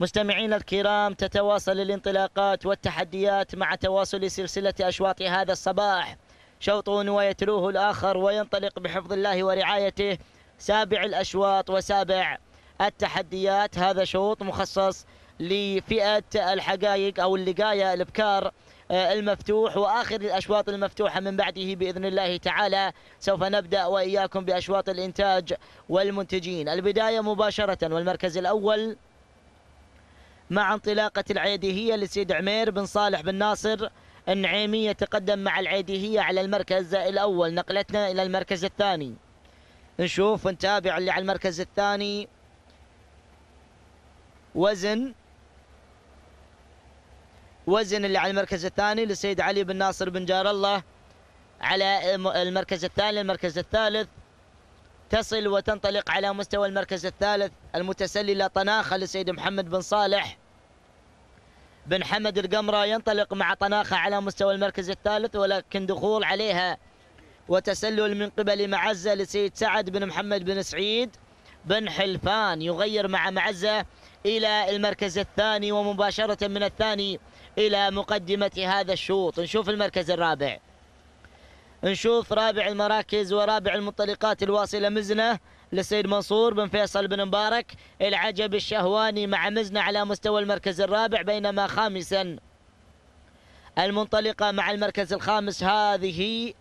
مستمعينا الكرام تتواصل الانطلاقات والتحديات مع تواصل سلسلة أشواط هذا الصباح شوط ويتلوه الآخر وينطلق بحفظ الله ورعايته سابع الأشواط وسابع التحديات هذا شوط مخصص لفئة الحقائق أو اللقاية الابكار آه، المفتوح واخر الاشواط المفتوحه من بعده باذن الله تعالى سوف نبدا واياكم باشواط الانتاج والمنتجين البدايه مباشره والمركز الاول مع انطلاقة العيديهية لسيد عمير بن صالح بن ناصر النعيمي يتقدم مع العيديهية على المركز الأول نقلتنا إلى المركز الثاني نشوف ونتابع اللي على المركز الثاني وزن وزن اللي على المركز الثاني لسيد علي بن ناصر بن جار الله على المركز الثاني المركز الثالث تصل وتنطلق على مستوى المركز الثالث المتسللة طناخة لسيد محمد بن صالح بن حمد القمرة ينطلق مع طناخة على مستوى المركز الثالث ولكن دخول عليها وتسلل من قبل معزة لسيد سعد بن محمد بن سعيد بن حلفان يغير مع معزة إلى المركز الثاني ومباشرة من الثاني إلى مقدمة هذا الشوط نشوف المركز الرابع نشوف رابع المراكز ورابع المنطلقات الواصلة مزنة للسيد منصور بن فيصل بن مبارك العجب الشهواني مع مزنة على مستوى المركز الرابع بينما خامسا المنطلقة مع المركز الخامس هذه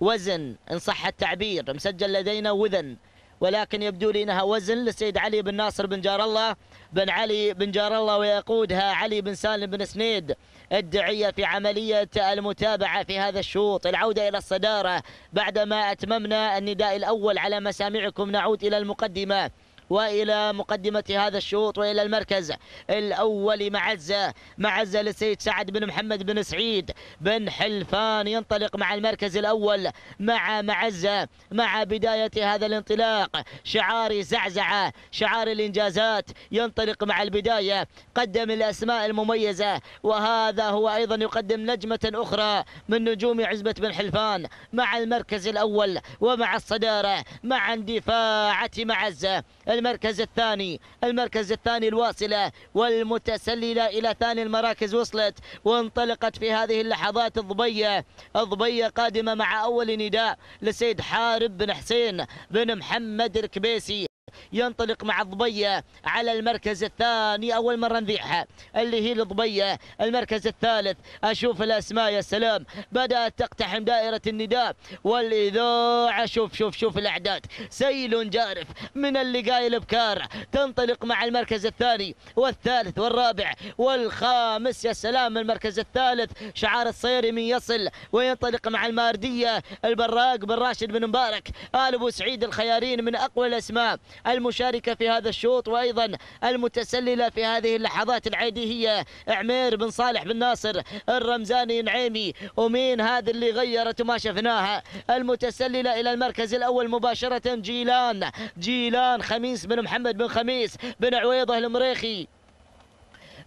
وزن إن صح التعبير مسجل لدينا وذن ولكن يبدو لي انها وزن للسيد علي بن ناصر بن جار الله بن علي بن جار الله ويقودها علي بن سالم بن سنيد الدعية في عملية المتابعة في هذا الشوط العودة إلى الصدارة بعدما أتممنا النداء الأول على مسامعكم نعود إلى المقدمة والى مقدمه هذا الشوط والى المركز الاول معزه معزه للسيد سعد بن محمد بن سعيد بن حلفان ينطلق مع المركز الاول مع معزه مع بدايه هذا الانطلاق شعار زعزعه شعار الانجازات ينطلق مع البدايه قدم الاسماء المميزه وهذا هو ايضا يقدم نجمه اخرى من نجوم عزبه بن حلفان مع المركز الاول ومع الصداره مع اندفاعه معزه المركز الثاني المركز الثاني الواصلة والمتسللة إلى ثاني المراكز وصلت وانطلقت في هذه اللحظات الضبية الضبية قادمة مع أول نداء لسيد حارب بن حسين بن محمد الكبيسي ينطلق مع الضبية على المركز الثاني أول مرة نذيعها اللي هي الضبية المركز الثالث أشوف الأسماء يا سلام بدأت تقتحم دائرة النداء والإذاعة شوف شوف شوف الأعداد سيل جارف من اللي قايل بكار تنطلق مع المركز الثاني والثالث والرابع والخامس يا سلام المركز الثالث شعار الصيري من يصل وينطلق مع الماردية البراق بن راشد بن مبارك آل أبو سعيد الخيارين من أقوى الأسماء المشاركة في هذا الشوط وأيضا المتسللة في هذه اللحظات العيدية عمير بن صالح بن ناصر الرمزاني نعيمي ومين هذا اللي غيرت ما شفناها المتسللة إلى المركز الأول مباشرة جيلان جيلان خميس بن محمد بن خميس بن عويضة المريخي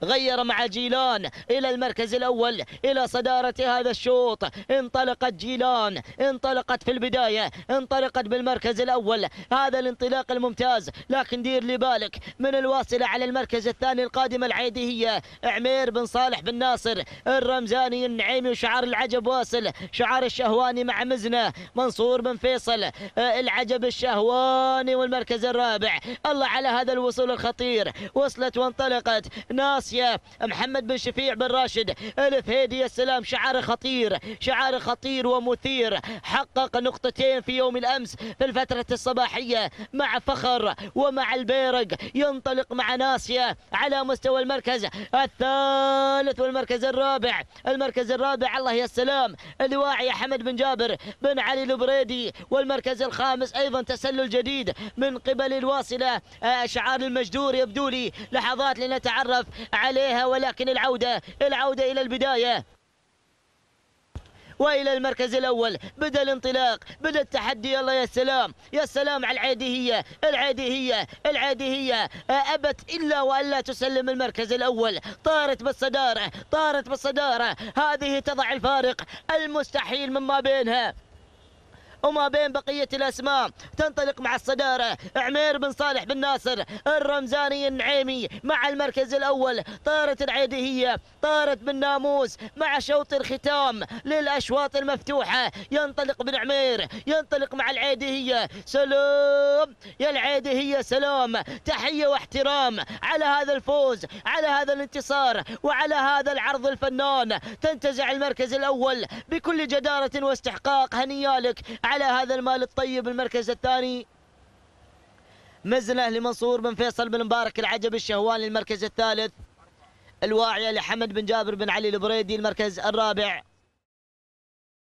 غير مع جيلان إلى المركز الأول إلى صدارة هذا الشوط انطلقت جيلان انطلقت في البداية انطلقت بالمركز الأول هذا الانطلاق الممتاز لكن دير لي بالك من الواصلة على المركز الثاني القادمة العيدية عمير بن صالح بن ناصر الرمزاني النعيمي وشعار العجب واصل شعار الشهواني مع مزنة منصور بن فيصل آه، العجب الشهواني والمركز الرابع الله على هذا الوصول الخطير وصلت وانطلقت ناصر الراسية محمد بن شفيع بن راشد الفهيدي يا سلام شعار خطير شعار خطير ومثير حقق نقطتين في يوم الأمس في الفترة الصباحية مع فخر ومع البيرق ينطلق مع ناسيا على مستوى المركز الثالث والمركز الرابع المركز الرابع الله يا سلام الواعي حمد بن جابر بن علي البريدي والمركز الخامس أيضا تسلل جديد من قبل الواصلة آه، شعار المجدور يبدو لي لحظات لنتعرف عليها ولكن العودة العودة إلى البداية والى المركز الاول بدا الانطلاق بدا التحدي يلا يا سلام يا سلام على العاديهيه العاديهيه العاديهيه ابت الا والا تسلم المركز الاول طارت بالصداره طارت بالصداره هذه تضع الفارق المستحيل مما بينها وما بين بقية الأسماء تنطلق مع الصدارة عمير بن صالح بن ناصر الرمزاني النعيمي مع المركز الأول طارت العيدية طارت بن ناموس مع شوط الختام للأشواط المفتوحة ينطلق بن عمير ينطلق مع العيدية سلام يا العيدية سلام تحية واحترام على هذا الفوز على هذا الانتصار وعلى هذا العرض الفنان تنتزع المركز الأول بكل جدارة واستحقاق هنيالك على هذا المال الطيب المركز الثاني مزنه لمنصور بن فيصل بن مبارك العجب الشهواني المركز الثالث الواعيه لحمد بن جابر بن علي البريدي المركز الرابع